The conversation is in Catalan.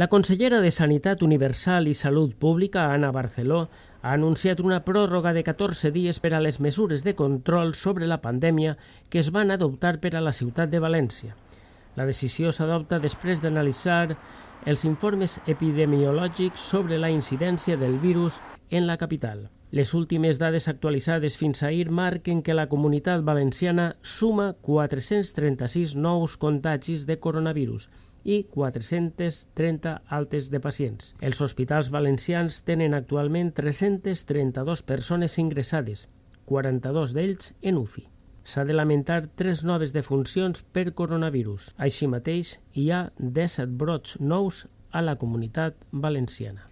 La consellera de Sanitat Universal i Salut Pública, Anna Barceló, ha anunciat una pròrroga de 14 dies per a les mesures de control sobre la pandèmia que es van adoptar per a la ciutat de València. La decisió s'adopta després d'analitzar els informes epidemiològics sobre la incidència del virus en la capital. Les últimes dades actualitzades fins ahir marquen que la comunitat valenciana suma 436 nous contagis de coronavirus i 430 altes de pacients. Els hospitals valencians tenen actualment 332 persones ingressades, 42 d'ells en UCI s'ha de lamentar tres noves defuncions per coronavirus. Així mateix, hi ha 17 brots nous a la comunitat valenciana.